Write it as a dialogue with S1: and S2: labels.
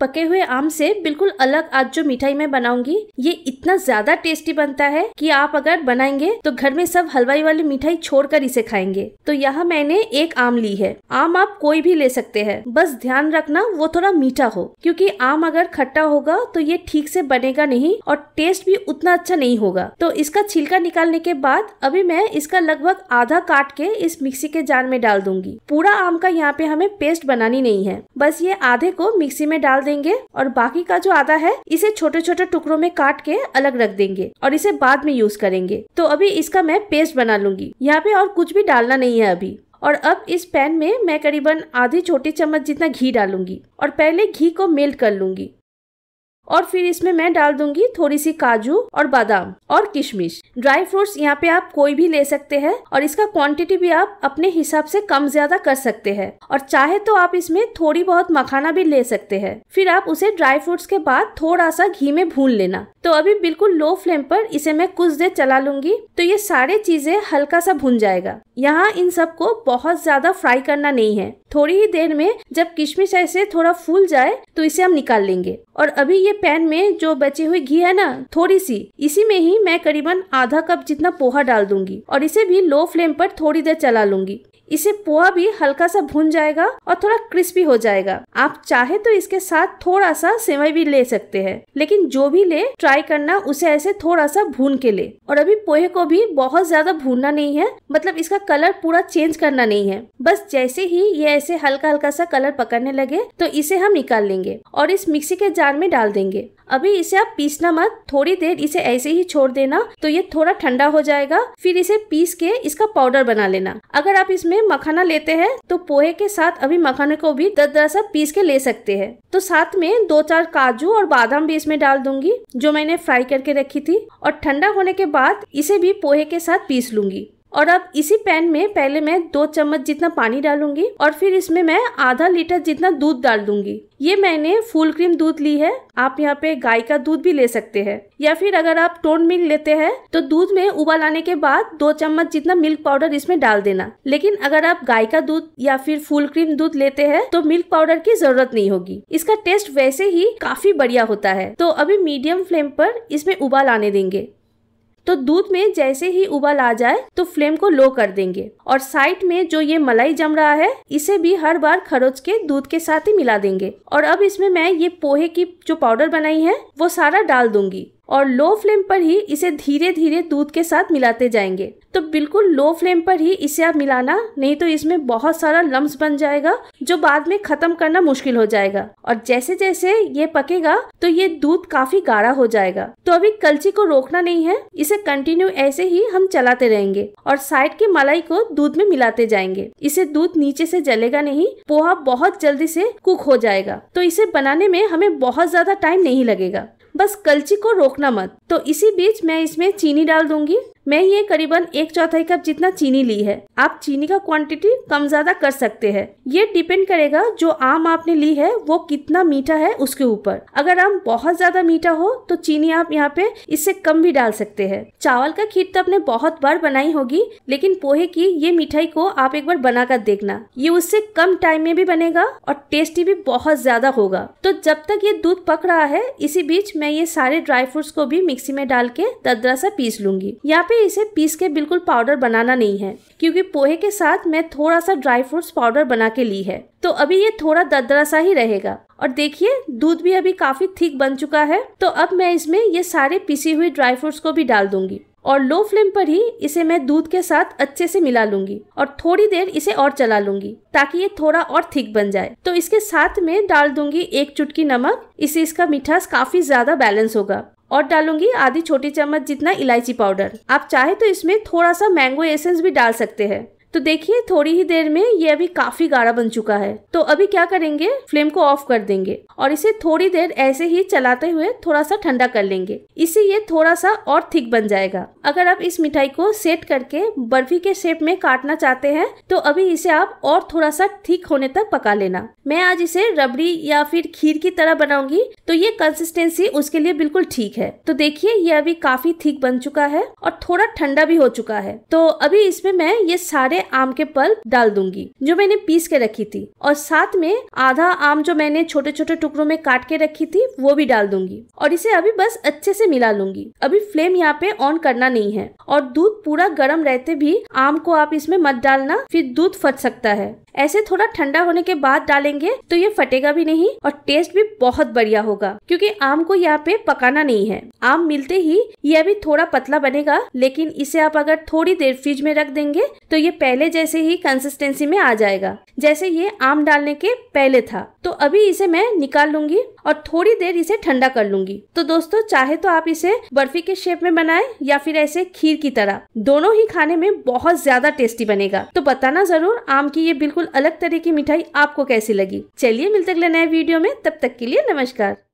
S1: पके हुए आम से बिल्कुल अलग आज जो मिठाई मैं बनाऊंगी ये इतना ज्यादा टेस्टी बनता है कि आप अगर बनाएंगे तो घर में सब हलवाई वाली मिठाई छोड़कर इसे खाएंगे तो यहाँ मैंने एक आम ली है आम आप कोई भी ले सकते हैं बस ध्यान रखना वो थोड़ा मीठा हो क्योंकि आम अगर खट्टा होगा तो ये ठीक से बनेगा नहीं और टेस्ट भी उतना अच्छा नहीं होगा तो इसका छिलका निकालने के बाद अभी मैं इसका लगभग आधा काट के इस मिक्सी के जार में डाल दूंगी पूरा आम का यहाँ पे हमें पेस्ट बनानी नहीं है बस ये आधे को मिक्सी में डाल देंगे और बाकी का जो आधा है इसे छोटे छोटे टुकड़ों में काट के अलग रख देंगे और इसे बाद में यूज करेंगे तो अभी इसका मैं पेस्ट बना लूंगी यहाँ पे और कुछ भी डालना नहीं है अभी और अब इस पैन में मैं करीबन आधी छोटी चम्मच जितना घी डालूंगी और पहले घी को मेल्ट कर लूंगी और फिर इसमें मैं डाल दूंगी थोड़ी सी काजू और बादाम और किशमिश ड्राई फ्रूट्स यहाँ पे आप कोई भी ले सकते हैं और इसका क्वांटिटी भी आप अपने हिसाब से कम ज्यादा कर सकते हैं और चाहे तो आप इसमें थोड़ी बहुत मखाना भी ले सकते हैं फिर आप उसे ड्राई फ्रूट्स के बाद थोड़ा सा घी में भून लेना तो अभी बिल्कुल लो फ्लेम पर इसे मैं कुछ देर चला लूंगी तो ये सारे चीजें हल्का सा भून जाएगा यहाँ इन सबको बहुत ज्यादा फ्राई करना नहीं है थोड़ी ही देर में जब किशमिश ऐसे थोड़ा फूल जाए तो इसे हम निकाल लेंगे और अभी ये पैन में जो बची हुई घी है ना थोड़ी सी इसी में ही मैं करीबन आधा कप जितना पोहा डाल दूंगी और इसे भी लो फ्लेम पर थोड़ी देर चला लूंगी इसे पोहा भी हल्का सा भुन जाएगा और थोड़ा क्रिस्पी हो जाएगा आप चाहे तो इसके साथ थोड़ा सा सेवई भी ले सकते हैं लेकिन जो भी ले ट्राई करना उसे ऐसे थोड़ा सा भून के ले और अभी पोहे को भी बहुत ज्यादा भूनना नहीं है मतलब इसका कलर पूरा चेंज करना नहीं है बस जैसे ही ये ऐसे हल्का हल्का सा कलर पकड़ने लगे तो इसे हम निकाल लेंगे और इस मिक्सी के जार में डाल देंगे अभी इसे आप पीसना मत थोड़ी देर इसे ऐसे ही छोड़ देना तो ये थोड़ा ठंडा हो जाएगा फिर इसे पीस के इसका पाउडर बना लेना अगर आप इसमें में मखाना लेते हैं तो पोहे के साथ अभी मखाने को भी दस दस पीस के ले सकते हैं तो साथ में दो चार काजू और बादाम भी इसमें डाल दूंगी जो मैंने फ्राई करके रखी थी और ठंडा होने के बाद इसे भी पोहे के साथ पीस लूंगी और अब इसी पैन में पहले मैं दो चम्मच जितना पानी डालूंगी और फिर इसमें मैं आधा लीटर जितना दूध डाल दूंगी ये मैंने फुल क्रीम दूध ली है आप यहाँ पे गाय का दूध भी ले सकते हैं या फिर अगर आप टोन मिल्क लेते हैं तो दूध में उबाल आने के बाद दो चम्मच जितना मिल्क पाउडर इसमें डाल देना लेकिन अगर आप गाय का दूध या फिर फुल क्रीम दूध लेते हैं तो मिल्क पाउडर की जरूरत नहीं होगी इसका टेस्ट वैसे ही काफी बढ़िया होता है तो अभी मीडियम फ्लेम पर इसमें उबाल आने देंगे तो दूध में जैसे ही उबाल आ जाए तो फ्लेम को लो कर देंगे और साइड में जो ये मलाई जम रहा है इसे भी हर बार खरोच के दूध के साथ ही मिला देंगे और अब इसमें मैं ये पोहे की जो पाउडर बनाई है वो सारा डाल दूंगी और लो फ्लेम पर ही इसे धीरे धीरे दूध के साथ मिलाते जाएंगे तो बिल्कुल लो फ्लेम पर ही इसे आप मिलाना नहीं तो इसमें बहुत सारा लम्ब बन जाएगा जो बाद में खत्म करना मुश्किल हो जाएगा और जैसे जैसे ये पकेगा तो ये दूध काफी गाढ़ा हो जाएगा तो अभी कलची को रोकना नहीं है इसे कंटिन्यू ऐसे ही हम चलाते रहेंगे और साइड की मलाई को दूध में मिलाते जाएंगे इसे दूध नीचे से जलेगा नहीं पोहा बहुत जल्दी से कुक हो जाएगा तो इसे बनाने में हमें बहुत ज्यादा टाइम नहीं लगेगा बस कलची को रोकना मत तो इसी बीच मैं इसमें चीनी डाल दूंगी मैं ये करीबन एक चौथाई कप जितना चीनी ली है आप चीनी का क्वांटिटी कम ज्यादा कर सकते हैं ये डिपेंड करेगा जो आम आपने ली है वो कितना मीठा है उसके ऊपर अगर आम बहुत ज्यादा मीठा हो तो चीनी आप यहाँ पे इससे कम भी डाल सकते हैं चावल का खीर तो आपने बहुत बार बनाई होगी लेकिन पोहे की ये मिठाई को आप एक बार बनाकर देखना ये उससे कम टाइम में भी बनेगा और टेस्टी भी बहुत ज्यादा होगा तो जब तक ये दूध पक रहा है इसी बीच मैं ये सारे ड्राई फ्रूट्स को भी मिक्सी में डाल के ददरा सा पीस लूंगी यहाँ पे हमें इसे पीस के बिल्कुल पाउडर बनाना नहीं है क्योंकि पोहे के साथ मैं थोड़ा सा ड्राई फ्रूट्स पाउडर बना के ली है तो अभी ये थोड़ा दरदरा सा ही रहेगा और देखिए दूध भी अभी काफी थिक बन चुका है तो अब मैं इसमें ये सारे पीसी हुई ड्राई फ्रूट्स को भी डाल दूंगी और लो फ्लेम पर ही इसे मैं दूध के साथ अच्छे से मिला लूंगी और थोड़ी देर इसे और चला लूंगी ताकि ये थोड़ा और थिक बन जाए तो इसके साथ में डाल दूंगी एक चुटकी नमक इससे इसका मिठास काफी ज्यादा बैलेंस होगा और डालूंगी आधी छोटी चम्मच जितना इलायची पाउडर आप चाहे तो इसमें थोड़ा सा मैंगो एसेंस भी डाल सकते हैं तो देखिए थोड़ी ही देर में ये अभी काफी गाढ़ा बन चुका है तो अभी क्या करेंगे फ्लेम को ऑफ कर देंगे और इसे थोड़ी देर ऐसे ही चलाते हुए थोड़ा सा ठंडा कर लेंगे इससे ये थोड़ा सा और थिक बन जाएगा अगर आप इस मिठाई को सेट करके बर्फी के शेप में काटना चाहते हैं तो अभी इसे आप और थोड़ा सा थिक होने तक पका लेना मैं आज इसे रबड़ी या फिर खीर की तरह बनाऊंगी तो ये कंसिस्टेंसी उसके लिए बिल्कुल ठीक है तो देखिए ये अभी काफी थिक बन चुका है और थोड़ा ठंडा भी हो चुका है तो अभी इसमें मैं ये सारे में आम के पल्प डाल दूंगी जो मैंने पीस के रखी थी और साथ में आधा आम जो मैंने छोटे छोटे टुकड़ों में काट के रखी थी वो भी डाल दूंगी और इसे अभी बस अच्छे से मिला लूंगी अभी फ्लेम यहाँ पे ऑन करना नहीं है और दूध पूरा गर्म रहते भी आम को आप इसमें मत डालना फिर दूध फट सकता है ऐसे थोड़ा ठंडा होने के बाद डालेंगे तो ये फटेगा भी नहीं और टेस्ट भी बहुत बढ़िया होगा क्योंकि आम को यहाँ पे पकाना नहीं है आम मिलते ही ये अभी थोड़ा पतला बनेगा लेकिन इसे आप अगर थोड़ी देर फ्रिज में रख देंगे तो ये पहले जैसे ही कंसिस्टेंसी में आ जाएगा जैसे ये आम डालने के पहले था तो अभी इसे मैं निकाल लूंगी और थोड़ी देर इसे ठंडा कर लूंगी तो दोस्तों चाहे तो आप इसे बर्फी के शेप में बनाएं या फिर ऐसे खीर की तरह दोनों ही खाने में बहुत ज्यादा टेस्टी बनेगा तो बताना जरूर आम की ये बिल्कुल अलग तरह की मिठाई आपको कैसी लगी चलिए मिलते अगले नए वीडियो में तब तक के लिए नमस्कार